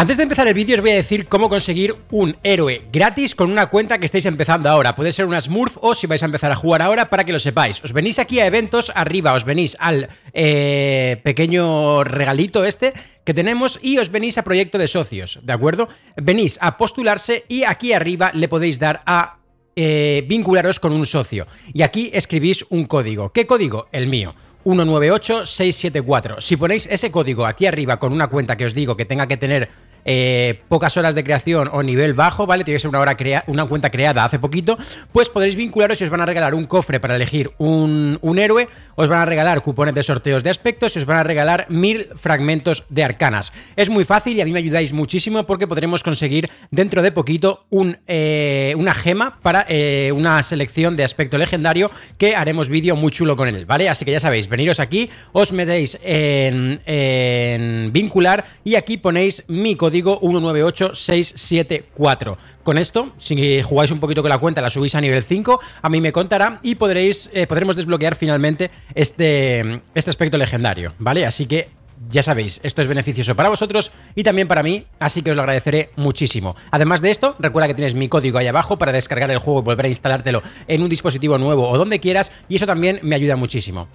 Antes de empezar el vídeo os voy a decir cómo conseguir un héroe gratis con una cuenta que estáis empezando ahora. Puede ser una Smurf o si vais a empezar a jugar ahora para que lo sepáis. Os venís aquí a eventos arriba, os venís al eh, pequeño regalito este que tenemos y os venís a proyecto de socios, ¿de acuerdo? Venís a postularse y aquí arriba le podéis dar a eh, vincularos con un socio. Y aquí escribís un código. ¿Qué código? El mío. 198674. Si ponéis ese código aquí arriba con una cuenta que os digo que tenga que tener eh, pocas horas de creación o nivel bajo, ¿vale? Tiene que ser una, hora una cuenta creada hace poquito, pues podréis vincularos y os van a regalar un cofre para elegir un, héroe, os van a regalar cupones de sorteos de aspectos y os van a regalar mil fragmentos de arcanas. Es muy fácil y a mí me ayudáis muchísimo porque podremos conseguir dentro de poquito eh, una gema para eh, una selección de aspecto legendario que haremos vídeo muy chulo con él, ¿vale? Así que ya sabéis, veniros aquí, os metéis en, en vincular y aquí ponéis mi código código 198674. Con esto, si jugáis un poquito con la cuenta, la subís a nivel 5, a mí me contará y podréis, eh, podremos desbloquear finalmente este, mm, este aspecto legendario, ¿vale? Así que ya sabéis, esto es beneficioso para vosotros y también para mí, así que os lo agradeceré muchísimo. Además de esto, recuerda que tienes mi código ahí abajo para descargar el juego y volver a instalártelo en un dispositivo nuevo o donde quieras y eso también me ayuda muchísimo.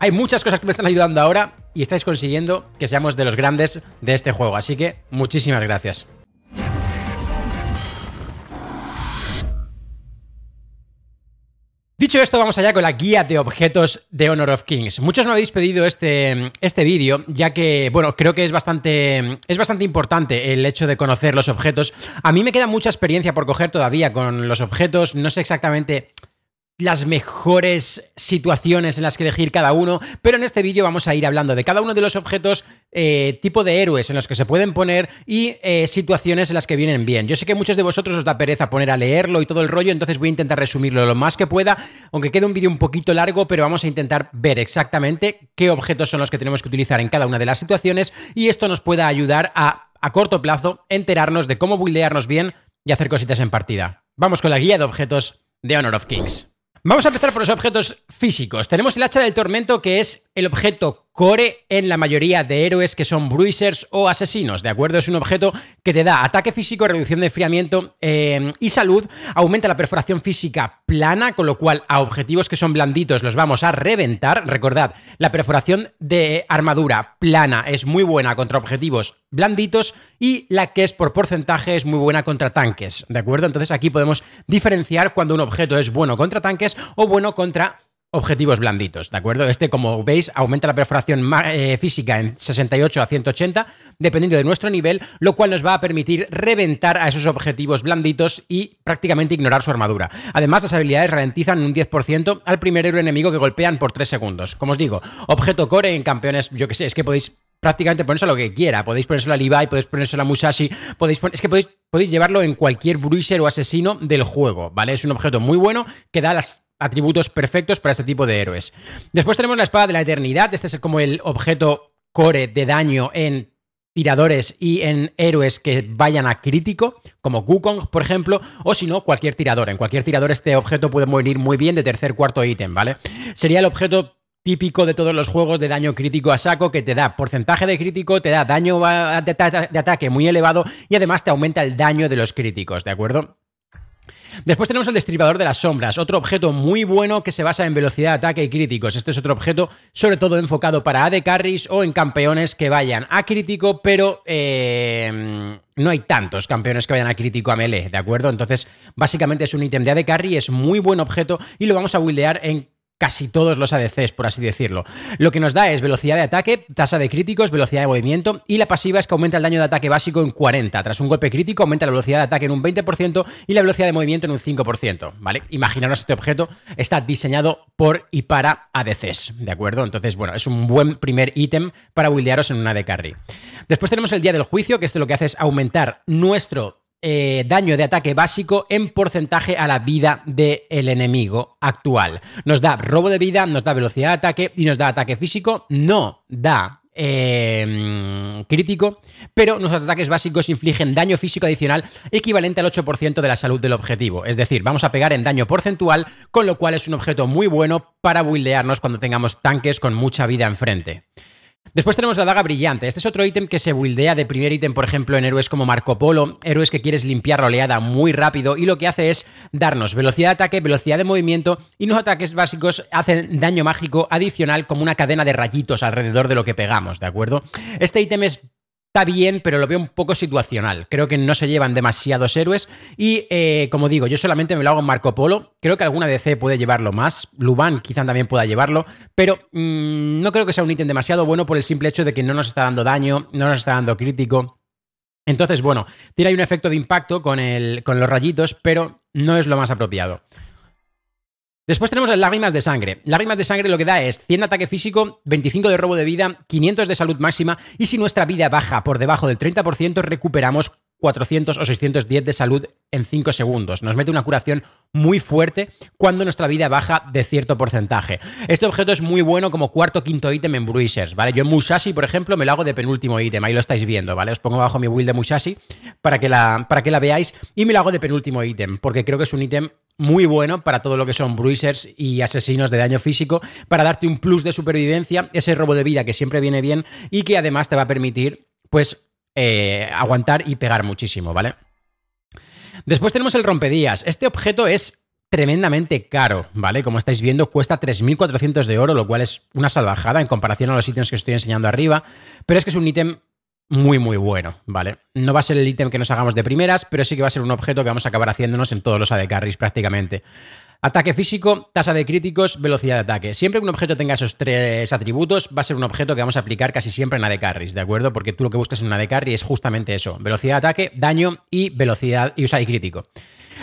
Hay muchas cosas que me están ayudando ahora y estáis consiguiendo que seamos de los grandes de este juego. Así que muchísimas gracias. Dicho esto, vamos allá con la guía de objetos de Honor of Kings. Muchos me habéis pedido este, este vídeo, ya que, bueno, creo que es bastante, es bastante importante el hecho de conocer los objetos. A mí me queda mucha experiencia por coger todavía con los objetos, no sé exactamente las mejores situaciones en las que elegir cada uno, pero en este vídeo vamos a ir hablando de cada uno de los objetos, eh, tipo de héroes en los que se pueden poner y eh, situaciones en las que vienen bien. Yo sé que muchos de vosotros os da pereza poner a leerlo y todo el rollo, entonces voy a intentar resumirlo lo más que pueda, aunque quede un vídeo un poquito largo, pero vamos a intentar ver exactamente qué objetos son los que tenemos que utilizar en cada una de las situaciones y esto nos pueda ayudar a, a corto plazo, enterarnos de cómo buildearnos bien y hacer cositas en partida. Vamos con la guía de objetos de Honor of Kings. Vamos a empezar por los objetos físicos. Tenemos el hacha del tormento, que es el objeto core en la mayoría de héroes que son bruisers o asesinos, ¿de acuerdo? Es un objeto que te da ataque físico, reducción de enfriamiento em, y salud, aumenta la perforación física plana, con lo cual a objetivos que son blanditos los vamos a reventar. Recordad, la perforación de armadura plana es muy buena contra objetivos blanditos y la que es por porcentaje es muy buena contra tanques, ¿de acuerdo? Entonces aquí podemos diferenciar cuando un objeto es bueno contra tanques o bueno contra objetivos blanditos, ¿de acuerdo? Este, como veis, aumenta la perforación eh, física en 68 a 180, dependiendo de nuestro nivel, lo cual nos va a permitir reventar a esos objetivos blanditos y prácticamente ignorar su armadura. Además, las habilidades ralentizan un 10% al primer héroe enemigo que golpean por 3 segundos. Como os digo, objeto core en campeones, yo que sé, es que podéis prácticamente ponerse lo que quiera. Podéis ponerse a Levi, podéis ponérselo a Musashi, podéis es que podéis, podéis llevarlo en cualquier bruiser o asesino del juego, ¿vale? Es un objeto muy bueno que da las atributos perfectos para este tipo de héroes. Después tenemos la espada de la eternidad. Este es como el objeto core de daño en tiradores y en héroes que vayan a crítico, como Wukong, por ejemplo, o si no, cualquier tirador. En cualquier tirador este objeto puede venir muy bien de tercer, cuarto ítem, ¿vale? Sería el objeto típico de todos los juegos de daño crítico a saco que te da porcentaje de crítico, te da daño de ataque muy elevado y además te aumenta el daño de los críticos, ¿de acuerdo? Después tenemos el destripador de las sombras, otro objeto muy bueno que se basa en velocidad de ataque y críticos. Este es otro objeto sobre todo enfocado para AD carries o en campeones que vayan a crítico, pero... Eh, no hay tantos campeones que vayan a crítico a melee, ¿de acuerdo? Entonces, básicamente es un ítem de AD Carry, es muy buen objeto y lo vamos a buildear en casi todos los ADCs, por así decirlo. Lo que nos da es velocidad de ataque, tasa de críticos, velocidad de movimiento y la pasiva es que aumenta el daño de ataque básico en 40. Tras un golpe crítico aumenta la velocidad de ataque en un 20% y la velocidad de movimiento en un 5%, ¿vale? Imaginaros este objeto está diseñado por y para ADCs, ¿de acuerdo? Entonces, bueno, es un buen primer ítem para buildearos en una de carry. Después tenemos el día del juicio, que esto lo que hace es aumentar nuestro eh, daño de ataque básico en porcentaje a la vida del enemigo actual. Nos da robo de vida, nos da velocidad de ataque y nos da ataque físico. No da em, crítico, pero nuestros ataques básicos infligen daño físico adicional equivalente al 8% de la salud del objetivo. Es decir, vamos a pegar en daño porcentual, con lo cual es un objeto muy bueno para buildearnos cuando tengamos tanques con mucha vida enfrente. Después tenemos la daga brillante. Este es otro ítem que se buildea de primer ítem, por ejemplo, en héroes como Marco Polo, héroes que quieres limpiar la oleada muy rápido y lo que hace es darnos velocidad de ataque, velocidad de movimiento y los ataques básicos hacen daño mágico adicional como una cadena de rayitos alrededor de lo que pegamos, ¿de acuerdo? Este ítem es está bien, pero lo veo un poco situacional. Creo que no se llevan demasiados héroes. Y eh, como digo, yo solamente me lo hago en Marco Polo. Creo que alguna DC puede llevarlo más. Luban quizá también pueda llevarlo. Pero mm, no creo que sea un ítem demasiado bueno por el simple hecho de que no nos está dando daño, no nos está dando crítico. Entonces, bueno, tiene ahí un efecto de impacto con, el, con los rayitos, pero no es lo más apropiado. Después tenemos las lágrimas de sangre. Lágrimas de sangre lo que da es 100 de ataque físico, 25 de robo de vida, 500 de salud máxima y si nuestra vida baja por debajo del 30% recuperamos 400 o 610 de salud en 5 segundos. Nos mete una curación muy fuerte cuando nuestra vida baja de cierto porcentaje. Este objeto es muy bueno como cuarto o quinto ítem en Bruisers, ¿vale? Yo en Musashi, por ejemplo, me lo hago de penúltimo ítem, ahí lo estáis viendo, ¿vale? Os pongo abajo mi build de Musashi para que la, para que la veáis y me lo hago de penúltimo ítem, porque creo que es un ítem muy bueno para todo lo que son bruisers y asesinos de daño físico, para darte un plus de supervivencia, ese robo de vida que siempre viene bien y que además te va a permitir, pues, eh, aguantar y pegar muchísimo, ¿vale? Después tenemos el rompedías. Este objeto es tremendamente caro, ¿vale? Como estáis viendo, cuesta 3.400 de oro, lo cual es una salvajada en comparación a los ítems que estoy enseñando arriba, pero es que es un ítem muy, muy bueno, ¿vale? No va a ser el ítem que nos hagamos de primeras, pero sí que va a ser un objeto que vamos a acabar haciéndonos en todos los AD carries prácticamente. Ataque físico, tasa de críticos, velocidad de ataque. Siempre que un objeto tenga esos tres atributos, va a ser un objeto que vamos a aplicar casi siempre en AD carries, ¿de acuerdo? Porque tú lo que buscas en un AD carry es justamente eso, velocidad de ataque, daño y velocidad y, y crítico.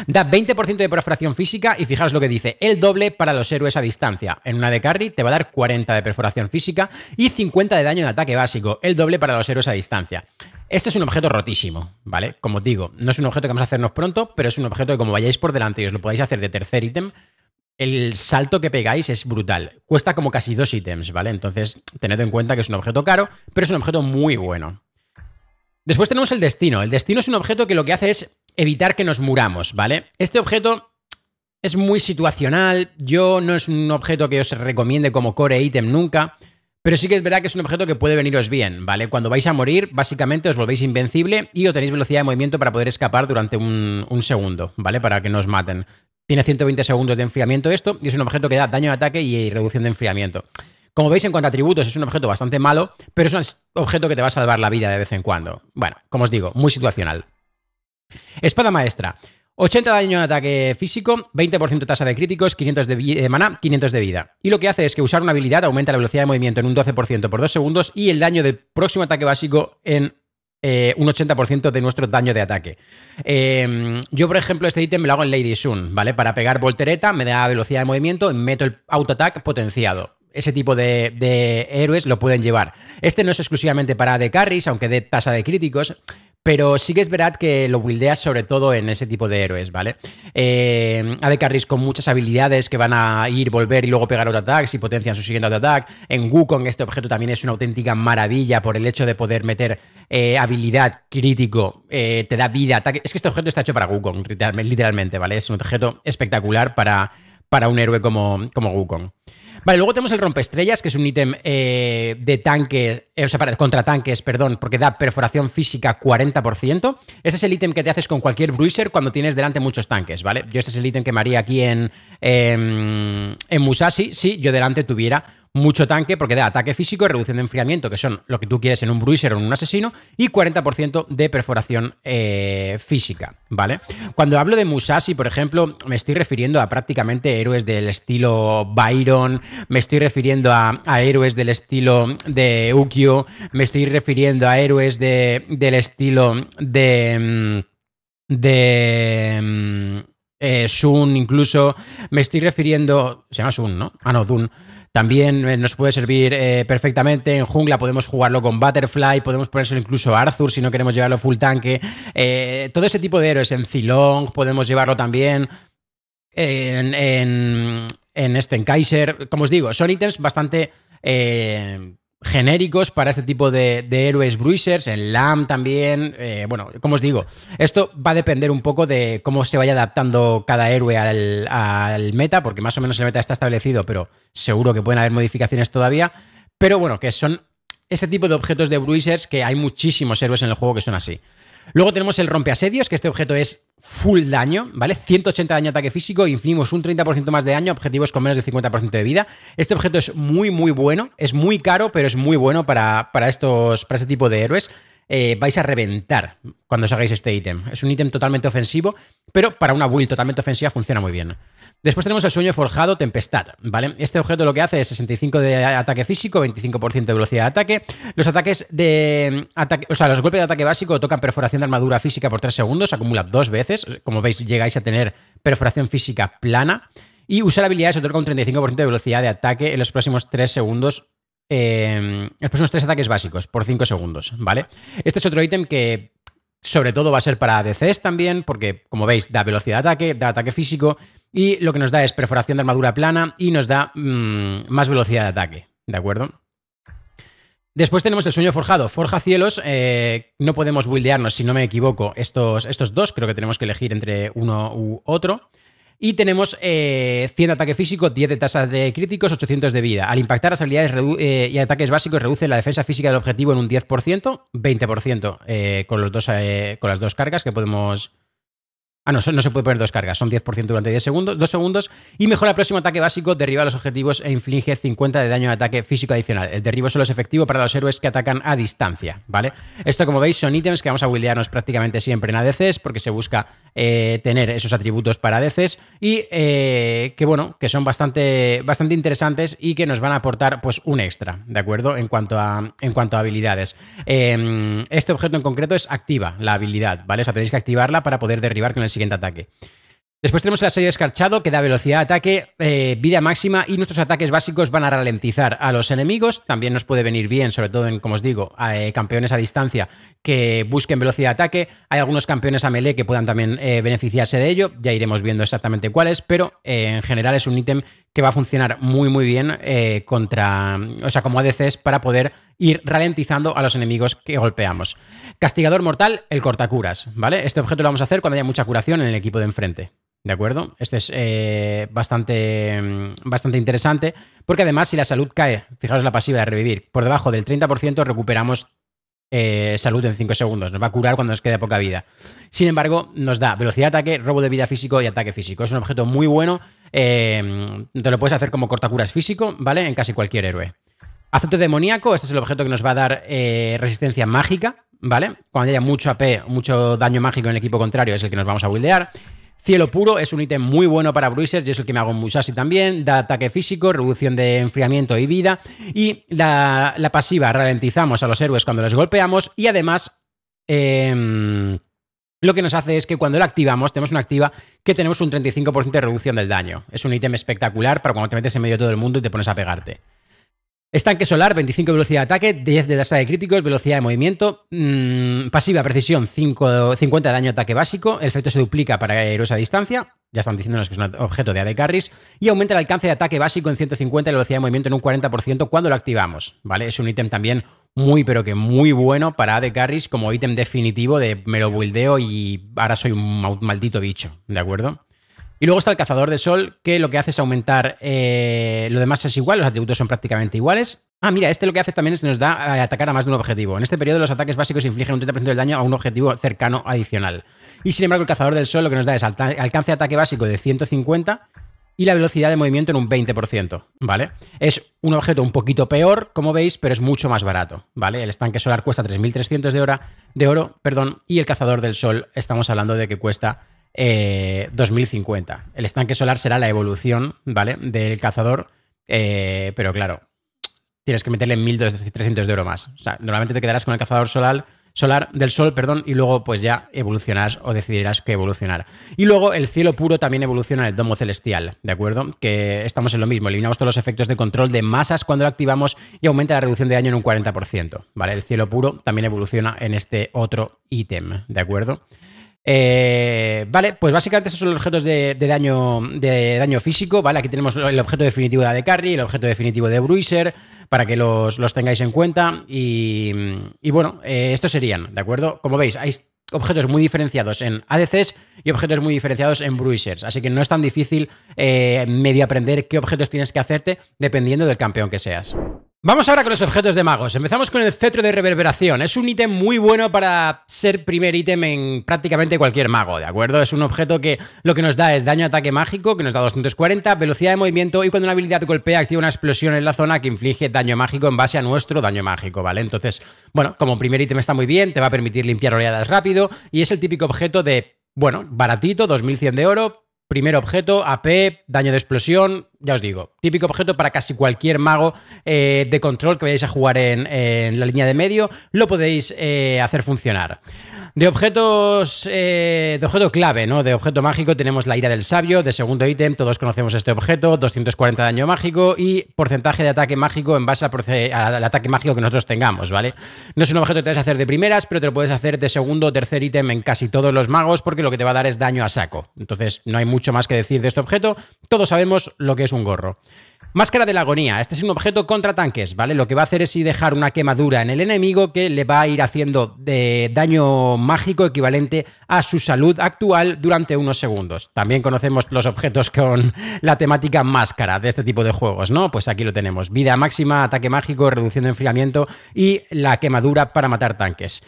Da 20% de perforación física y fijaos lo que dice, el doble para los héroes a distancia. En una de carry te va a dar 40 de perforación física y 50 de daño de ataque básico, el doble para los héroes a distancia. esto es un objeto rotísimo, ¿vale? Como digo, no es un objeto que vamos a hacernos pronto, pero es un objeto que como vayáis por delante y os lo podáis hacer de tercer ítem, el salto que pegáis es brutal. Cuesta como casi dos ítems, ¿vale? Entonces, tened en cuenta que es un objeto caro, pero es un objeto muy bueno. Después tenemos el destino. El destino es un objeto que lo que hace es evitar que nos muramos, ¿vale? Este objeto es muy situacional, yo no es un objeto que os recomiende como core item nunca, pero sí que es verdad que es un objeto que puede veniros bien, ¿vale? Cuando vais a morir, básicamente os volvéis invencible y obtenéis velocidad de movimiento para poder escapar durante un, un segundo, ¿vale? Para que no os maten. Tiene 120 segundos de enfriamiento esto y es un objeto que da daño de ataque y reducción de enfriamiento. Como veis, en cuanto a atributos, es un objeto bastante malo, pero es un objeto que te va a salvar la vida de vez en cuando. Bueno, como os digo, muy situacional. Espada maestra. 80 daño de ataque físico, 20% tasa de críticos, 500 de, mana, eh, maná, 500 de vida. Y lo que hace es que usar una habilidad aumenta la velocidad de movimiento en un 12% por 2 segundos y el daño del próximo ataque básico en eh, un 80% de nuestro daño de ataque. Em, yo, por ejemplo, este ítem me lo hago en Lady Sun, ¿vale? Para pegar voltereta me da velocidad de movimiento y meto el auto-attack potenciado ese tipo de, de, héroes lo pueden llevar. Este no es exclusivamente para de carries, aunque dé tasa de críticos, pero sí que es verdad que lo buildeas sobre todo en ese tipo de héroes, ¿vale? Eh, de Carries con muchas habilidades que van a ir, volver y luego pegar otro ataque y potencian su siguiente ataque. En Wukong este objeto también es una auténtica maravilla por el hecho de poder meter eh, habilidad crítico, eh, te da vida, ataque. Es que este objeto está hecho para Wukong, literalmente, ¿vale? Es un objeto espectacular para, para un héroe como, como Wukong. Vale, luego tenemos el rompeestrellas, que es un ítem eh, de tanque, eh, o sea, para, contra tanques, perdón, porque da perforación física 40%. Ese es el ítem que te haces con cualquier bruiser cuando tienes delante muchos tanques, ¿vale? Yo este es el ítem que me haría aquí en, em, en Musashi si yo delante tuviera mucho tanque porque da ataque físico y reducción de enfriamiento, que son lo que tú quieres en un bruiser o en un asesino, y 40% de perforación eh, física, ¿vale? Cuando hablo de Musashi, por ejemplo, me estoy refiriendo a prácticamente héroes del estilo Byron, me estoy refiriendo a, héroes del estilo de Ukyo, me estoy refiriendo a héroes de, del estilo de... Mm, de mm, eh, Sun, incluso me estoy refiriendo. Se llama Sun, ¿no? Ah, no, también eh, nos puede servir eh, perfectamente. En jungla podemos jugarlo con Butterfly, podemos ponérselo incluso a Arthur si no queremos llevarlo full tanque. Eh, todo ese tipo de héroes. En Zilong podemos llevarlo también. En, este, en Kaiser. Como os digo, son ítems bastante genéricos para este tipo de, héroes bruisers, el LAM también, eh, bueno, como os digo, esto va a depender un poco de cómo se vaya adaptando cada héroe al, al, meta, porque más o menos el meta está establecido, pero seguro que pueden haber modificaciones todavía, pero bueno, que son ese tipo de objetos de bruisers que hay muchísimos héroes en el juego que son así. Luego tenemos el asedios, que este objeto es full daño, ¿vale? 180 daño ataque físico, infinimos un 30% más de daño, objetivos con menos de 50% de vida. Este objeto es muy, muy bueno, es muy caro, pero es muy bueno para, para estos, para este tipo de héroes. Eh, vais a reventar cuando os hagáis este ítem. Es un ítem totalmente ofensivo, pero para una build totalmente ofensiva funciona muy bien. Después tenemos el sueño forjado Tempestad, ¿vale? Este objeto lo que hace es 65 de ataque físico, 25% de velocidad de ataque. Los ataques de mm, ataque, o sea, los golpes de ataque básico tocan perforación de armadura física por 3 segundos, acumula dos veces, como veis llegáis a tener perforación física plana y usar habilidades otorga un 35% de velocidad de ataque en los próximos 3 segundos. en em, los próximos 3 ataques básicos por 5 segundos, ¿vale? Este es otro ítem que sobre todo va a ser para DCs también, porque como veis, da velocidad de ataque, da ataque físico y lo que nos da es perforación de armadura plana y nos da mm, más velocidad de ataque, ¿de acuerdo? Después tenemos el sueño forjado. Forja cielos, eh, no podemos buildearnos, si no me equivoco, estos, estos dos. Creo que tenemos que elegir entre uno u otro. Y tenemos 100 eh, de ataque físico, 10 de tasas de críticos, 800 de vida. Al impactar las habilidades eh, y ataques básicos, reduce la defensa física del objetivo en un 10%, 20% con, los dos, con las dos cargas que podemos, Ah, no, no se puede poner dos cargas, son 10% durante 10 segundos, 2 segundos. Y mejora el próximo ataque básico, derriba los objetivos e inflige 50 de daño de ataque físico adicional. El derribo solo es efectivo para los héroes que atacan a distancia, ¿vale? Esto, como veis, son ítems que vamos a buildearnos prácticamente siempre en ADCs, porque se busca eh, tener esos atributos para ADCs y eh, que, bueno, que son bastante, bastante interesantes y que nos van a aportar, pues, un extra, ¿de acuerdo? En cuanto a, en cuanto a habilidades. Em, este objeto en concreto es activa, la habilidad, ¿vale? O sea, tenéis que activarla para poder derribar con el siguiente ataque. Después tenemos el asedio escarchado que da velocidad de ataque, eh, vida máxima y nuestros ataques básicos van a ralentizar a los enemigos. También nos puede venir bien, sobre todo en, como os digo, a, eh, campeones a distancia que busquen velocidad de ataque. Hay algunos campeones a melee que puedan también eh, beneficiarse de ello, ya iremos viendo exactamente cuáles, pero en general es un ítem que va a funcionar muy muy bien eh, contra, o sea, como ADCs para poder ir ralentizando a los enemigos que golpeamos. Castigador mortal, el cortacuras, ¿vale? Este objeto lo vamos a hacer cuando haya mucha curación en el equipo de enfrente. ¿De acuerdo? Este es eh, bastante, mm, bastante interesante, porque además si la salud cae, fijaros la pasiva de revivir, por debajo del 30% recuperamos eh, salud en 5 segundos, nos va a curar cuando nos quede poca vida. Sin embargo, nos da velocidad de ataque, robo de vida físico y ataque físico. Es un objeto muy bueno, eh, te lo puedes hacer como cortacuras físico, ¿vale? En casi cualquier héroe. Azote demoníaco, este es el objeto que nos va a dar eh, resistencia mágica, ¿vale? Cuando haya mucho AP, mucho daño mágico en el equipo contrario, es el que nos vamos a buildear. Cielo puro es un ítem muy bueno para bruisers y es el que me hago en Musashi también. Da ataque físico, reducción de enfriamiento y vida. Y la, pasiva, ralentizamos a los héroes cuando los golpeamos. Y además, em, lo que nos hace es que cuando la activamos, tenemos una activa que tenemos un 35% de reducción del daño. Es un ítem espectacular para cuando te metes en medio de todo el mundo y te pones a pegarte. Estanque solar, 25 velocidad de ataque, 10 de tasa de críticos, velocidad de movimiento, mm, pasiva precisión, 50 de daño de ataque básico, el efecto se duplica para a distancia, ya están diciéndonos que es un objeto de AD Carries, y aumenta el alcance de ataque básico en 150 y la velocidad de movimiento en un 40% cuando lo activamos, ¿vale? Es un ítem también muy, pero que muy bueno para AD Carries como ítem definitivo de me lo buildeo y ahora soy un maldito bicho, ¿de acuerdo? Y luego está el cazador del sol, que lo que hace es aumentar. Eh, lo demás es igual, los atributos son prácticamente iguales. Ah, mira, este lo que hace también es nos da eh, atacar a más de un objetivo. En este periodo, los ataques básicos infligen un 30% del daño a un objetivo cercano adicional. Y sin embargo, el cazador del sol lo que nos da es alcance de ataque básico de 150 y la velocidad de movimiento en un 20%, ¿vale? Es un objeto un poquito peor, como veis, pero es mucho más barato, ¿vale? El estanque solar cuesta 3.300 de, de oro, perdón, y el cazador del sol estamos hablando de que cuesta 2050. Eh, el estanque solar será la evolución, ¿vale? Del cazador, eh, pero claro, tienes que meterle 1.300 de oro más. O sea, normalmente te quedarás con el cazador solar, solar del sol, perdón, y luego pues ya evolucionarás o decidirás que evolucionar. Y luego el cielo puro también evoluciona en el domo celestial, ¿de acuerdo? Que estamos en lo mismo, eliminamos todos los efectos de control de masas cuando lo activamos y aumenta la reducción de daño en un 40%, ¿vale? El cielo puro también evoluciona en este otro ítem, ¿de acuerdo? Eh, vale, pues básicamente esos son los objetos de, daño, de daño físico, ¿vale? Aquí tenemos el objeto definitivo de Carry, el objeto definitivo de Bruiser, para que los, tengáis en cuenta. Y, bueno, eh, estos serían, ¿de acuerdo? Como veis, hay objetos muy diferenciados en ADCs y objetos muy diferenciados en Bruisers. Así que no es tan difícil eh, medio aprender qué objetos tienes que hacerte dependiendo del campeón que seas. Vamos ahora con los objetos de magos. Empezamos con el cetro de reverberación. Es un ítem muy bueno para ser primer ítem en prácticamente cualquier mago, ¿de acuerdo? Es un objeto que lo que nos da es daño ataque mágico, que nos da 240, velocidad de movimiento y cuando una habilidad golpea activa una explosión en la zona que inflige daño mágico en base a nuestro daño mágico, ¿vale? Entonces, bueno, como primer ítem está muy bien, te va a permitir limpiar oleadas rápido y es el típico objeto de, bueno, baratito, 2100 de oro, primer objeto, AP, daño de explosión, ya os digo, típico objeto para casi cualquier mago eh, de control que vayáis a jugar en, la línea de medio, lo podéis eh, hacer funcionar. De objetos, eh, de objeto clave, ¿no? De objeto mágico tenemos la ira del sabio, de segundo ítem, todos conocemos este objeto, 240 daño mágico y porcentaje de ataque mágico en base al, ataque mágico que nosotros tengamos, ¿vale? No es un objeto que te vas a hacer de primeras, pero te lo puedes hacer de segundo o tercer ítem en casi todos los magos porque lo que te va a dar es daño a saco. Entonces, no hay mucho más que decir de este objeto, todos sabemos lo que es un gorro. Máscara de la agonía. Este es un objeto contra tanques, ¿vale? Lo que va a hacer es dejar una quemadura en el enemigo que le va a ir haciendo de eh, daño mágico equivalente a su salud actual durante unos segundos. También conocemos los objetos con la temática máscara de este tipo de juegos, ¿no? Pues aquí lo tenemos. Vida máxima, ataque mágico, reduciendo enfriamiento y la quemadura para matar tanques.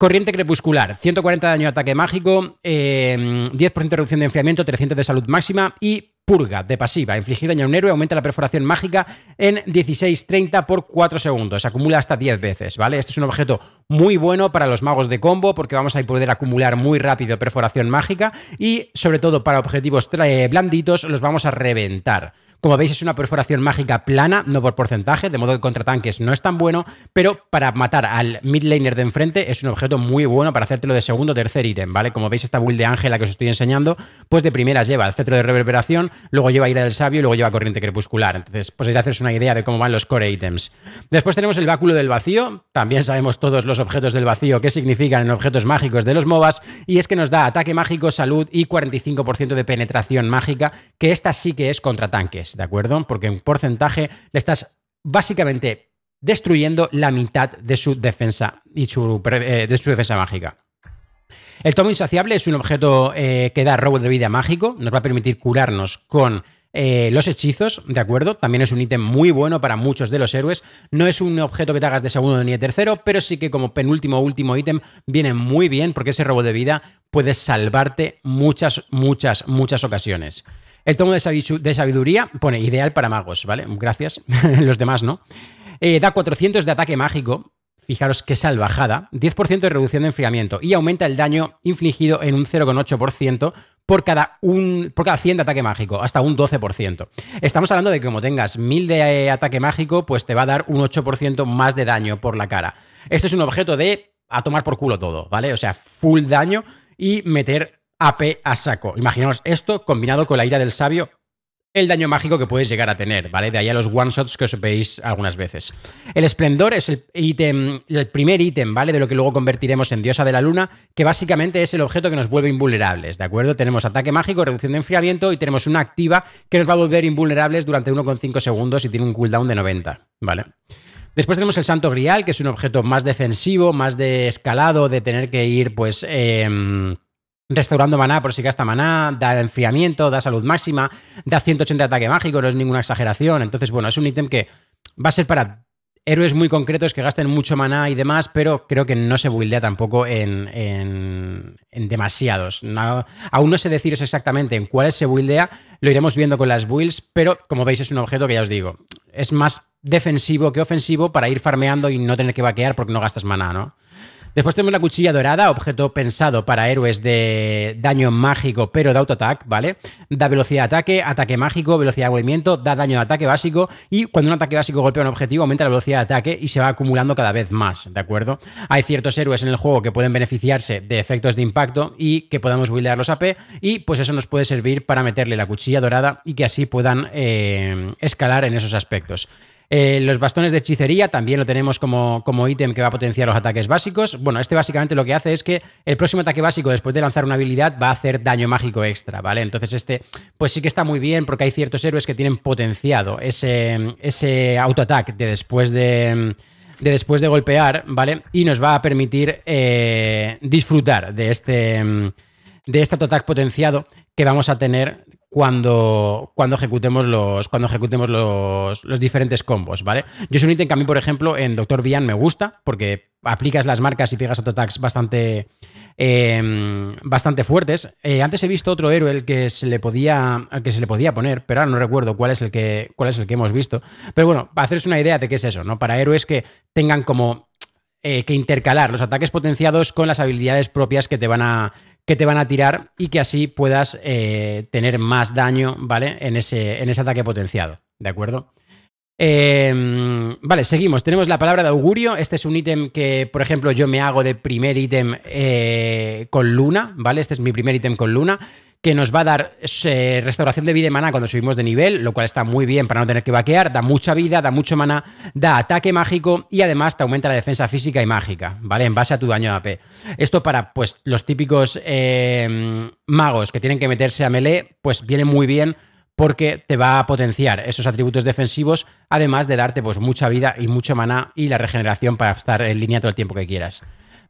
Corriente crepuscular, 140 daño de ataque mágico, 10% eh, de reducción de enfriamiento, 300 de salud máxima y purga de pasiva. Infligir daño a un héroe aumenta la perforación mágica en 16-30 por 4 segundos. Acumula hasta 10 veces, ¿vale? Este es un objeto muy bueno para los magos de combo porque vamos a poder acumular muy rápido perforación mágica y sobre todo para objetivos eh, blanditos los vamos a reventar. Como veis es una perforación mágica plana, no por porcentaje, de modo que contra tanques no es tan bueno, pero para matar al mid de enfrente es un objeto muy bueno para hacértelo de segundo o tercer ítem, ¿vale? Como veis esta build de Ángela que os estoy enseñando, pues de primeras lleva el cetro de reverberación, luego lleva ira del sabio y luego lleva corriente crepuscular. Entonces pues podéis haceros una idea de cómo van los core ítems. Después tenemos el báculo del vacío, también sabemos todos los objetos del vacío qué significan en objetos mágicos de los MOBAs, y es que nos da ataque mágico, salud y 45% de penetración mágica, que esta sí que es contra tanques. ¿de acuerdo? Porque en porcentaje le estás básicamente destruyendo la mitad de su defensa y su, eh, de su defensa mágica. El tomo insaciable es un objeto eh, que da robo de vida mágico, nos va a permitir curarnos con eh, los hechizos, ¿de acuerdo? También es un ítem muy bueno para muchos de los héroes. No es un objeto que te hagas de segundo ni de tercero, pero sí que como penúltimo último ítem viene muy bien porque ese robo de vida puede salvarte muchas, muchas, muchas ocasiones. El tomo de sabiduría pone ideal para magos, ¿vale? Gracias. Los demás no. Eh, da 400 de ataque mágico. Fijaros qué salvajada. 10% de reducción de enfriamiento. Y aumenta el daño infligido en un 0,8% por cada, por cada 100 de ataque mágico, hasta un 12%. Estamos hablando de que como tengas 1000 de eh, ataque mágico, pues te va a dar un 8% más de daño por la cara. Esto es un objeto de a tomar por culo todo, ¿vale? O sea, full daño y meter AP a saco. Imaginaos esto combinado con la ira del sabio, el daño mágico que puedes llegar a tener, ¿vale? De ahí a los one-shots que os veis algunas veces. El esplendor es el ítem, el primer ítem, ¿vale? De lo que luego convertiremos en diosa de la luna, que básicamente es el objeto que nos vuelve invulnerables, ¿de acuerdo? Tenemos ataque mágico, reducción de enfriamiento y tenemos una activa que nos va a volver invulnerables durante 1,5 segundos y tiene un cooldown de 90, ¿vale? Después tenemos el Santo Grial, que es un objeto más defensivo, más de escalado, de tener que ir, pues... Em, Restaurando maná por si gasta maná, da enfriamiento, da salud máxima, da 180 de ataque mágico, no es ninguna exageración. Entonces, bueno, es un ítem que va a ser para héroes muy concretos que gasten mucho maná y demás, pero creo que no se buildea tampoco en, en, demasiados. aún no sé deciros exactamente en cuáles se buildea, lo iremos viendo con las builds, pero como veis es un objeto que ya os digo, es más defensivo que ofensivo para ir farmeando y no tener que vaquear porque no gastas maná, ¿no? Después tenemos la cuchilla dorada, objeto pensado para héroes de daño mágico, pero de auto-attack, ¿vale? Da velocidad de ataque, ataque mágico, velocidad de movimiento, da daño de ataque básico y cuando un ataque básico golpea un objetivo aumenta la velocidad de ataque y se va acumulando cada vez más, ¿de acuerdo? Hay ciertos héroes en el juego que pueden beneficiarse de efectos de impacto y que podamos buildear los AP y pues eso nos puede servir para meterle la cuchilla dorada y que así puedan eh, escalar en esos aspectos. Eh, los bastones de hechicería también lo tenemos como, como ítem que va a potenciar los ataques básicos. Bueno, este básicamente lo que hace es que el próximo ataque básico después de lanzar una habilidad va a hacer daño mágico extra, ¿vale? Entonces este pues sí que está muy bien porque hay ciertos héroes que tienen potenciado ese, ese attack de después de de después de golpear, ¿vale? Y nos va a permitir eh, disfrutar de este, de este potenciado que vamos a tener cuando, cuando ejecutemos, los, cuando ejecutemos los, los, diferentes combos, ¿vale? Yo es un ítem que a mí, por ejemplo, en doctor Vian me gusta, porque aplicas las marcas y pegas autotags bastante, em, bastante fuertes. Eh, antes he visto otro héroe el que se le podía, al que se le podía poner, pero ahora no recuerdo cuál es el que, cuál es el que hemos visto. Pero bueno, para haceros una idea de qué es eso, ¿no? Para héroes que tengan como eh, que intercalar los ataques potenciados con las habilidades propias que te van a, que te van a tirar y que así puedas eh, tener más daño, ¿vale? En ese, en ese ataque potenciado, ¿de acuerdo? Em, vale, seguimos. Tenemos la palabra de augurio. Este es un ítem que, por ejemplo, yo me hago de primer ítem eh, con Luna, ¿vale? Este es mi primer ítem con Luna que nos va a dar eh, restauración de vida y mana cuando subimos de nivel, lo cual está muy bien para no tener que vaquear, da mucha vida, da mucho mana, da ataque mágico y además te aumenta la defensa física y mágica, ¿vale? En base a tu daño de AP. Esto para pues los típicos eh, magos que tienen que meterse a melee, pues viene muy bien porque te va a potenciar esos atributos defensivos, además de darte pues mucha vida y mucho maná y la regeneración para estar en línea todo el tiempo que quieras.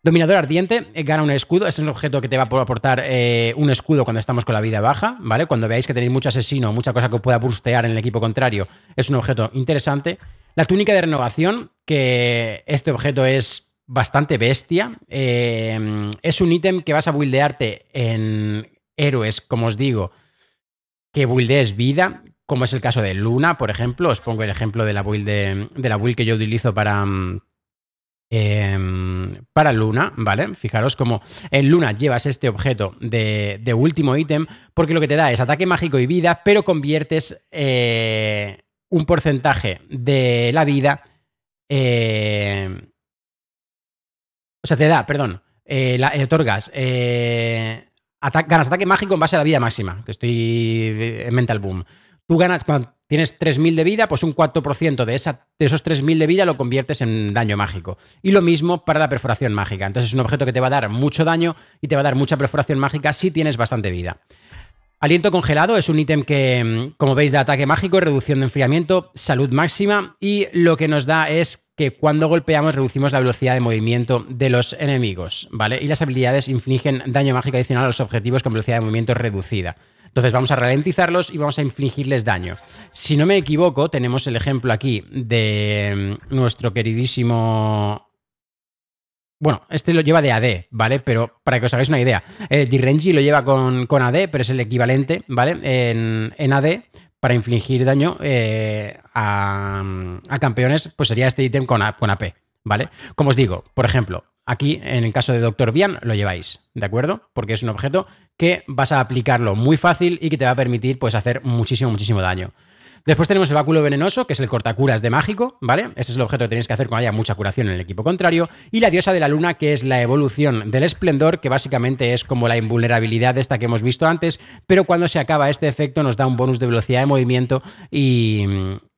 Dominador ardiente eh, gana un escudo. Este es un objeto que te va a aportar eh, un escudo cuando estamos con la vida baja, ¿vale? Cuando veáis que tenéis mucho asesino, mucha cosa que pueda burstear en el equipo contrario, es un objeto interesante. La túnica de renovación, que este objeto es bastante bestia. Eh, es un ítem que vas a buildearte en héroes, como os digo, que buildees vida, como es el caso de Luna, por ejemplo. Os pongo el ejemplo de la build, de, la build que yo utilizo para. Mm, Em, para Luna, ¿vale? Fijaros cómo en eh, Luna llevas este objeto de, último ítem, porque lo que te da es ataque mágico y vida, pero conviertes eh, un porcentaje de la vida. Eh, o sea, te da, perdón, eh, otorgas. ganas ataque mágico en base a la vida máxima, que estoy en mental boom. Tú ganas, cuando tienes 3.000 de vida, pues un 4% de, esa, de esos 3.000 de vida lo conviertes en daño mágico. Y lo mismo para la perforación mágica. Entonces es un objeto que te va a dar mucho daño y te va a dar mucha perforación mágica si tienes bastante vida. Aliento congelado es un ítem que, mm, como veis, de ataque mágico, reducción de enfriamiento, salud máxima y lo que nos da es que cuando golpeamos reducimos la velocidad de movimiento de los enemigos, ¿vale? Y las habilidades infligen daño mágico adicional a los objetivos con velocidad de movimiento reducida. Entonces vamos a ralentizarlos y vamos a infligirles daño. Si no me equivoco, tenemos el ejemplo aquí de mm, nuestro queridísimo... Bueno, este lo lleva de AD, ¿vale? Pero para que os hagáis una idea, eh, lo lleva con, con, AD, pero es el equivalente, ¿vale? En, en AD, para infligir daño eh, a, campeones, pues sería este ítem con, con AP, ¿vale? Como os digo, por ejemplo, Aquí, en el caso de Dr. Bian, lo lleváis, ¿de acuerdo? Porque es un objeto que vas a aplicarlo muy fácil y que te va a permitir pues, hacer muchísimo, muchísimo daño. Después tenemos el báculo venenoso, que es el cortacuras de mágico, ¿vale? Ese es el objeto que tenéis que hacer cuando haya mucha curación en el equipo contrario. Y la diosa de la luna, que es la evolución del esplendor, que básicamente es como la invulnerabilidad de esta que hemos visto antes, pero cuando se acaba este efecto nos da un bonus de velocidad de movimiento y,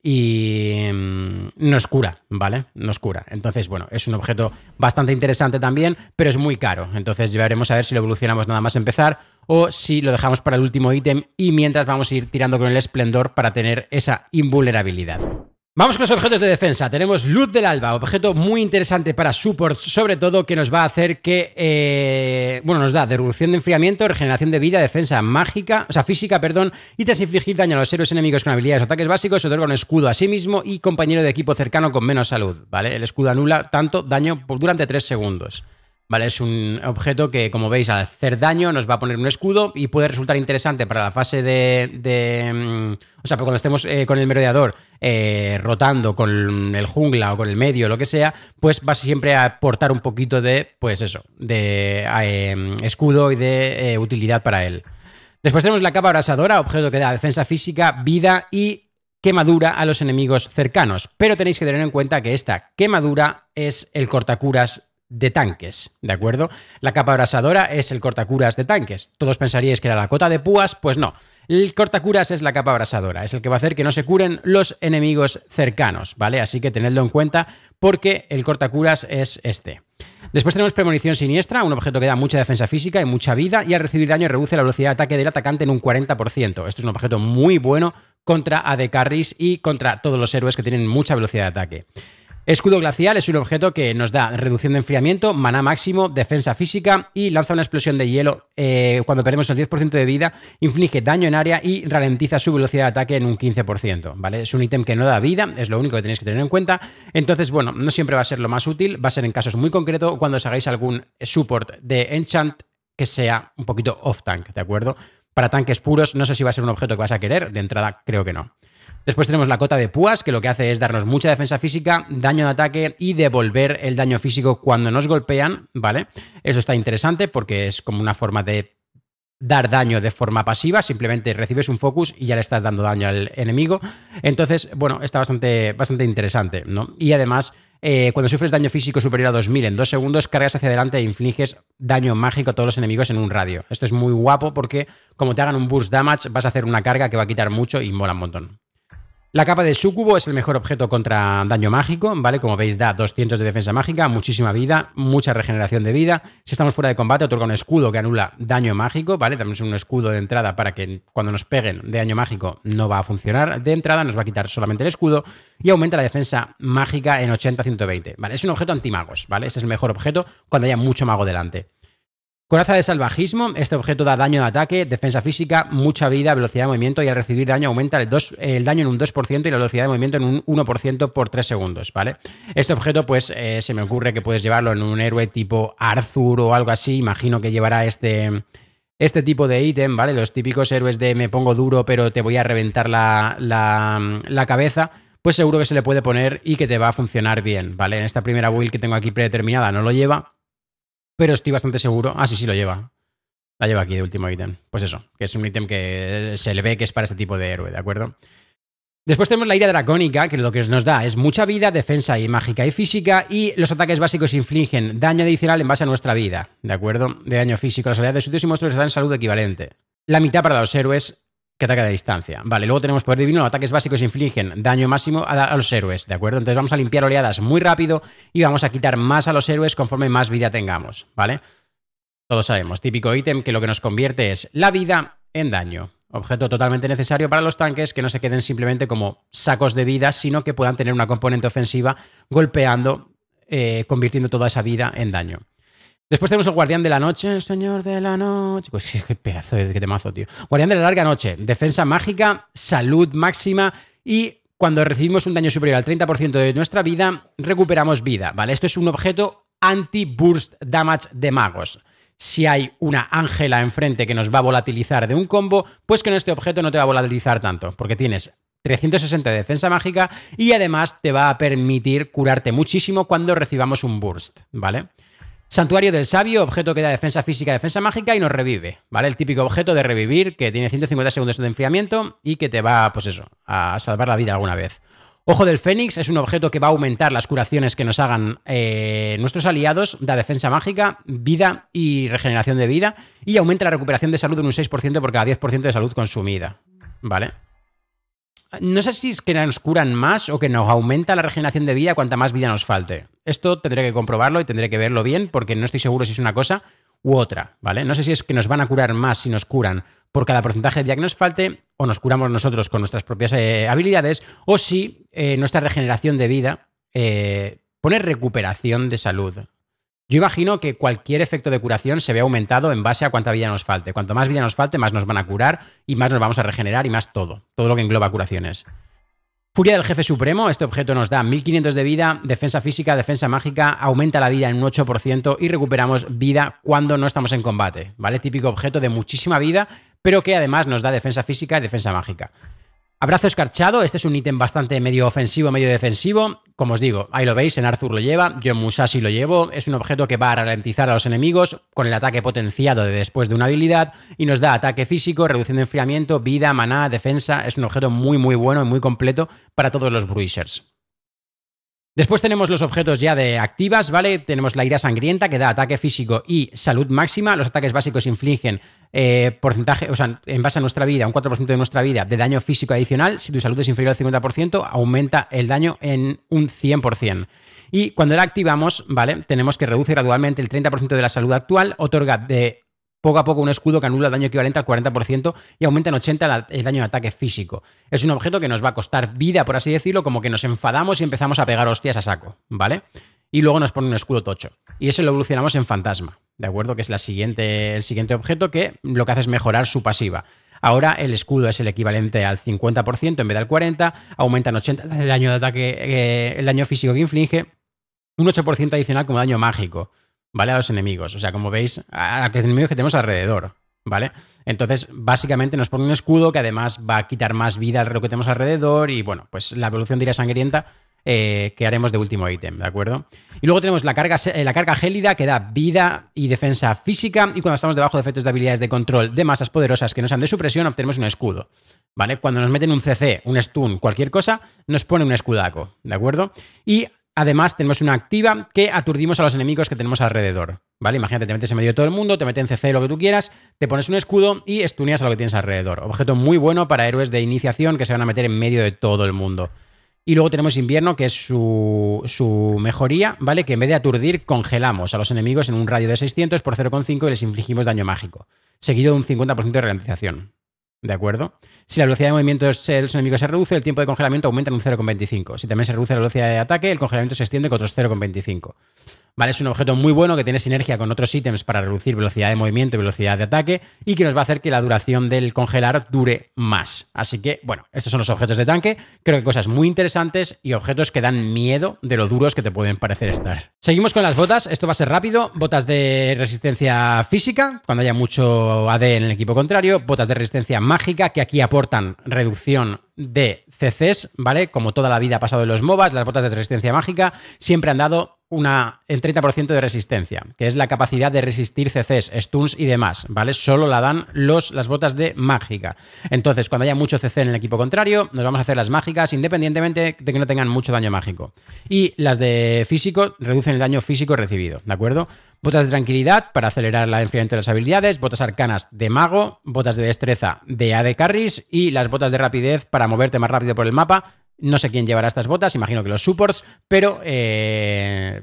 y mm, nos cura, ¿vale? Nos cura. Entonces, bueno, es un objeto bastante interesante también, pero es muy caro. Entonces ya veremos a ver si lo evolucionamos nada más empezar o si lo dejamos para el último ítem y mientras vamos a ir tirando con el esplendor para tener esa invulnerabilidad. Vamos con los objetos de defensa. Tenemos Luz del Alba, objeto muy interesante para support, sobre todo que nos va a hacer que. Eh, bueno, nos da derrucción de enfriamiento, regeneración de vida, defensa mágica, o sea, física, perdón, y tras infligir daño a los héroes enemigos con habilidades o ataques básicos, otorga un escudo a sí mismo y compañero de equipo cercano con menos salud, ¿vale? El escudo anula tanto daño durante 3 segundos. ¿vale? Es un objeto que, como veis, al hacer daño nos va a poner un escudo y puede resultar interesante para la fase de... Mm, o sea, cuando estemos eh, con el merodeador eh, rotando con el jungla o con el medio, o lo que sea, pues va siempre a aportar un poquito de, pues eso, de eh, mm, escudo y de utilidad para él. Después tenemos la capa abrasadora, objeto que da defensa física, vida y quemadura a los enemigos cercanos. Pero tenéis que tener en cuenta que esta quemadura es el cortacuras de tanques, ¿de acuerdo? La capa abrasadora es el cortacuras de tanques. Todos pensaríais que era la cota de púas, pues no. El cortacuras es la capa abrasadora, es el que va a hacer que no se curen los enemigos cercanos, ¿vale? Así que tenedlo en cuenta porque el cortacuras es este. Después tenemos premonición siniestra, un objeto que da mucha defensa física y mucha vida y al recibir daño reduce la velocidad de ataque del atacante en un 40%. Esto es un objeto muy bueno contra AD carries y contra todos los héroes que tienen mucha velocidad de ataque. Escudo glacial es un objeto que nos da reducción de enfriamiento, maná máximo, defensa física y lanza una explosión de hielo eh, cuando perdemos el 10% de vida, inflige daño en área y ralentiza su velocidad de ataque en un 15%, ¿vale? Es un ítem que no da vida, es lo único que tenéis que tener en cuenta. Entonces, bueno, no siempre va a ser lo más útil, va a ser en casos muy concretos cuando os hagáis algún support de enchant que sea un poquito off-tank, ¿de acuerdo? Para tanques puros, no sé si va a ser un objeto que vas a querer, de entrada creo que no. Después tenemos la cota de púas, que lo que hace es darnos mucha defensa física, daño de ataque y devolver el daño físico cuando nos golpean, ¿vale? Eso está interesante porque es como una forma de dar daño de forma pasiva, simplemente recibes un focus y ya le estás dando daño al enemigo. Entonces, bueno, está bastante, bastante interesante, ¿no? Y además... Eh, cuando sufres daño físico superior a 2000 en 2 segundos, cargas hacia adelante e infliges daño mágico a todos los enemigos en un radio. Esto es muy guapo porque como te hagan un burst damage vas a hacer una carga que va a quitar mucho y mola un montón. La capa de Sucubo es el mejor objeto contra daño mágico, ¿vale? Como veis, da 200 de defensa mágica, muchísima vida, mucha regeneración de vida. Si estamos fuera de combate, otorga un escudo que anula daño mágico, ¿vale? También un escudo de entrada para que cuando nos peguen de daño mágico no va a funcionar de entrada, nos va a quitar solamente el escudo y aumenta la defensa mágica en 80-120, ¿vale? Es un objeto antimagos, ¿vale? es el mejor objeto cuando haya mucho mago delante. Coraza de salvajismo, este objeto da daño de ataque, defensa física, mucha vida, velocidad de movimiento y al recibir daño aumenta el, daño en un 2% y la velocidad de movimiento en un 1% por 3 segundos, ¿vale? Este objeto pues eh, se me ocurre que puedes llevarlo en un héroe tipo Arthur o algo así, imagino que llevará este, este tipo de ítem, ¿vale? Los típicos héroes de me pongo duro pero te voy a reventar la, la cabeza pues seguro que se le puede poner y que te va a funcionar bien, ¿vale? En esta primera build que tengo aquí predeterminada no lo lleva, pero estoy bastante seguro. Ah, sí, sí, lo lleva. La lleva aquí de último ítem. Pues eso, que es un ítem que se le ve que es para este tipo de héroe, ¿de acuerdo? Después tenemos la ira dracónica, que lo que nos da es mucha vida, defensa y mágica y física, y los ataques básicos infligen daño adicional en base a nuestra vida, ¿de acuerdo? De daño físico, las habilidades de sitios y monstruos en salud equivalente. La mitad para los héroes, que ataca de distancia. Vale, luego tenemos poder divino. Los ataques básicos infligen daño máximo a, los héroes, ¿de acuerdo? Entonces vamos a limpiar oleadas muy rápido y vamos a quitar más a los héroes conforme más vida tengamos, ¿vale? Todos sabemos, típico ítem que lo que nos convierte es la vida en daño. Objeto totalmente necesario para los tanques que no se queden simplemente como sacos de vida, sino que puedan tener una componente ofensiva golpeando, eh, convirtiendo toda esa vida en daño. Después tenemos el Guardián de la Noche, el Señor de la Noche. Pues qué pedazo de temazo, tío. Guardián de la Larga Noche, defensa mágica, salud máxima y cuando recibimos un daño superior al 30% de nuestra vida, recuperamos vida, ¿vale? Esto es un objeto anti-burst damage de magos. Si hay una ángela enfrente que nos va a volatilizar de un combo, pues con este objeto no te va a volatilizar tanto, porque tienes 360 de defensa mágica y además te va a permitir curarte muchísimo cuando recibamos un burst, ¿vale? vale Santuario del Sabio, objeto que da defensa física, defensa mágica y nos revive, ¿vale? El típico objeto de revivir que tiene 150 segundos de enfriamiento y que te va, pues eso, a salvar la vida alguna vez. Ojo del Fénix es un objeto que va a aumentar las curaciones que nos hagan eh, nuestros aliados, da defensa mágica, vida y regeneración de vida y aumenta la recuperación de salud en un 6% por cada 10% de salud consumida, ¿vale? No sé si es que nos curan más o que nos aumenta la regeneración de vida cuanta más vida nos falte. Esto tendré que comprobarlo y tendré que verlo bien porque no estoy seguro si es una cosa u otra, ¿vale? No sé si es que nos van a curar más si nos curan por cada porcentaje de vida que nos falte o nos curamos nosotros con nuestras propias eh, habilidades o si eh, nuestra regeneración de vida eh, pone recuperación de salud. Yo imagino que cualquier efecto de curación se ve aumentado en base a cuánta vida nos falte. Cuanto más vida nos falte, más nos van a curar y más nos vamos a regenerar y más todo, todo lo que engloba curaciones. Furia del Jefe Supremo, este objeto nos da 1500 de vida, defensa física, defensa mágica, aumenta la vida en un 8% y recuperamos vida cuando no estamos en combate, ¿vale? Típico objeto de muchísima vida, pero que además nos da defensa física y defensa mágica. Abrazo escarchado, este es un ítem bastante medio ofensivo, medio defensivo. Como os digo, ahí lo veis, en Arthur lo lleva, yo en Musashi lo llevo. Es un objeto que va a ralentizar a los enemigos con el ataque potenciado de después de una habilidad y nos da ataque físico, reducción de enfriamiento, vida, maná, defensa. Es un objeto muy, muy bueno y muy completo para todos los Bruisers. Después tenemos los objetos ya de activas, ¿vale? Tenemos la ira sangrienta que da ataque físico y salud máxima. Los ataques básicos infligen eh, porcentaje, o sea, en base a nuestra vida, un 4% de nuestra vida de daño físico adicional. Si tu salud es inferior al 50%, aumenta el daño en un 100%. Y cuando la activamos, ¿vale? Tenemos que reduce gradualmente el 30% de la salud actual, otorga de poco a poco un escudo que anula el daño equivalente al 40% y aumenta en 80 el daño de ataque físico. Es un objeto que nos va a costar vida, por así decirlo, como que nos enfadamos y empezamos a pegar hostias a saco, ¿vale? Y luego nos pone un escudo tocho. Y eso lo evolucionamos en fantasma, ¿de acuerdo? Que es siguiente, el siguiente objeto que lo que hace es mejorar su pasiva. Ahora el escudo es el equivalente al 50% en vez del 40%, aumenta en 80 el daño de ataque, eh, el daño físico que inflige, un 8% adicional como daño mágico. ¿vale? A los enemigos, o sea, como veis, a los enemigos que tenemos alrededor, ¿vale? Entonces, básicamente nos pone un escudo que además va a quitar más vida al reloj que tenemos alrededor y bueno, pues la evolución de sangrienta eh, que haremos de último ítem, ¿de acuerdo? Y luego tenemos la carga, eh, la carga gélida que da vida y defensa física y cuando estamos debajo de efectos de habilidades de control de masas poderosas que no sean de supresión obtenemos un escudo, ¿vale? Cuando nos meten un CC, un stun, cualquier cosa, nos pone un escudaco, ¿de acuerdo? Y Además, tenemos una activa que aturdimos a los enemigos que tenemos alrededor. ¿Vale? Imagínate, te metes en medio de todo el mundo, te metes en CC lo que tú quieras, te pones un escudo y estuneas a lo que tienes alrededor. Objeto muy bueno para héroes de iniciación que se van a meter en medio de todo el mundo. Y luego tenemos invierno, que es su, su mejoría, ¿vale? Que en vez de aturdir, congelamos a los enemigos en un radio de 600 por 0,5 y les infligimos daño mágico, seguido de un 50% de ralentización. ¿De acuerdo? Si la velocidad de movimiento del enemigo se reduce, el tiempo de congelamiento aumenta en un 0,25. Si también se reduce la velocidad de ataque, el congelamiento se extiende con otros 0,25. ¿vale? Es un objeto muy bueno que tiene sinergia con otros ítems para reducir velocidad de movimiento y velocidad de ataque y que nos va a hacer que la duración del congelar dure más. Así que, bueno, estos son los objetos de tanque. Creo que cosas muy interesantes y objetos que dan miedo de lo duros que te pueden parecer estar. Seguimos con las botas. Esto va a ser rápido. Botas de resistencia física, cuando haya mucho AD en el equipo contrario. Botas de resistencia mágica, que aquí aportan reducción de CCs, ¿vale? Como toda la vida ha pasado en los MOBAs, las botas de resistencia mágica siempre han dado una, el 30% de resistencia, que es la capacidad de resistir CCs, stuns y demás, ¿vale? Solo la dan los, las botas de mágica. Entonces, cuando haya mucho CC en el equipo contrario, nos vamos a hacer las mágicas independientemente de que no tengan mucho daño mágico. Y las de físico reducen el daño físico recibido, ¿de acuerdo? botas de tranquilidad para acelerar el enfriamiento de las habilidades, botas arcanas de mago, botas de destreza de AD Carris y las botas de rapidez para moverte más rápido por el mapa. No sé quién llevará estas botas, imagino que los supports, pero eh,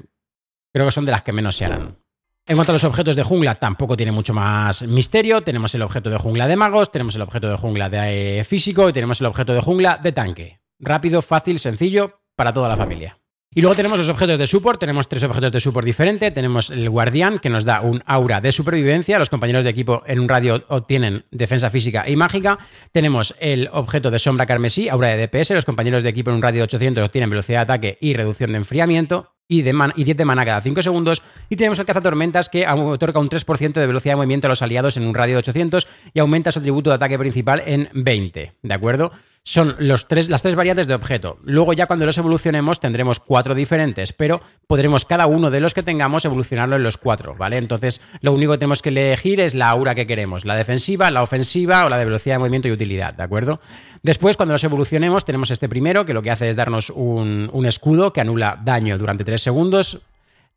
creo que son de las que menos se harán. En cuanto a los objetos de jungla, tampoco tiene mucho más misterio. Tenemos el objeto de jungla de magos, tenemos el objeto de jungla de eh, físico y tenemos el objeto de jungla de tanque. Rápido, fácil, sencillo, para toda la familia. Y luego tenemos los objetos de support, tenemos tres objetos de support diferentes, tenemos el guardián que nos da un aura de supervivencia, los compañeros de equipo en un radio obtienen defensa física y mágica, tenemos el objeto de sombra carmesí, aura de DPS, los compañeros de equipo en un radio de 800 obtienen velocidad de ataque y reducción de enfriamiento, y, de y 10 de mana cada 5 segundos. Y tenemos el cazatormentas que otorga un 3% de velocidad de movimiento a los aliados en un radio de 800 y aumenta su atributo de ataque principal en 20. ¿De acuerdo? son los las tres variantes de objeto. Luego ya cuando los evolucionemos tendremos cuatro diferentes, pero podremos cada uno de los que tengamos evolucionarlo en los cuatro, ¿vale? Entonces lo único que tenemos que elegir es la aura que queremos, la defensiva, la ofensiva o la de velocidad de movimiento y utilidad, ¿de acuerdo? Después cuando los evolucionemos tenemos este primero que lo que hace es darnos un, escudo que anula daño durante tres segundos.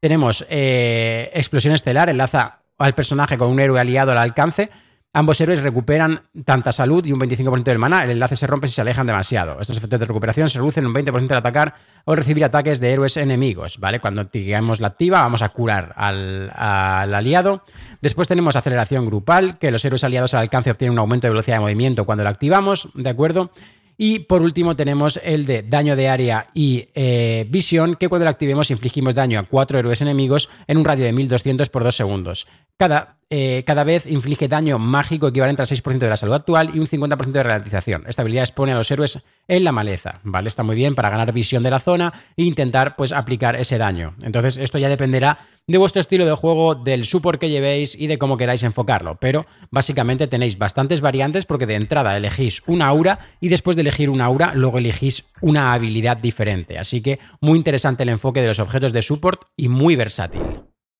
Tenemos eh, explosión estelar, enlaza al personaje con un héroe aliado al alcance Ambos héroes recuperan tanta salud y un 25% del maná. El enlace se rompe si se alejan demasiado. Estos efectos de recuperación se reducen un 20% al atacar o recibir ataques de héroes enemigos. ¿vale? Cuando tiramos la activa, vamos a curar al, aliado. Después tenemos aceleración grupal, que los héroes aliados al alcance obtienen un aumento de velocidad de movimiento cuando la activamos. ¿De acuerdo? Y por último tenemos el de daño de área y eh, visión, que cuando la activemos infligimos daño a cuatro héroes enemigos en un radio de 1200 por 2 segundos. Cada, eh, cada vez inflige daño mágico equivalente al 6% de la salud actual y un 50% de ralentización. Esta habilidad expone a los héroes en la maleza, ¿vale? Está muy bien para ganar visión de la zona e intentar, pues, aplicar ese daño. Entonces, esto ya dependerá de vuestro estilo de juego, del support que llevéis y de cómo queráis enfocarlo. Pero, básicamente, tenéis bastantes variantes porque de entrada elegís una aura y después de elegir una aura, luego elegís una habilidad diferente. Así que, muy interesante el enfoque de los objetos de support y muy versátil.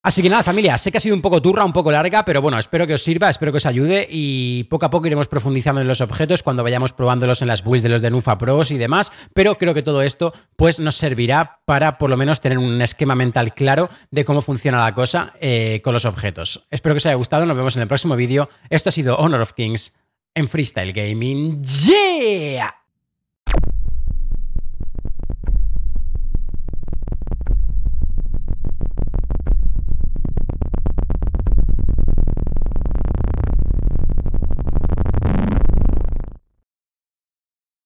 Así que nada, familia, sé que ha sido un poco turra, un poco larga, pero bueno, espero que os sirva, espero que os ayude y poco a poco iremos profundizando en los objetos cuando vayamos probándolos en las builds de los de Nufa Pros y demás, pero creo que todo esto pues nos servirá para por lo menos tener un esquema mental claro de cómo funciona la cosa eh, con los objetos. Espero que os haya gustado, nos vemos en el próximo vídeo. Esto ha sido Honor of Kings en Freestyle Gaming. ¡Yeah!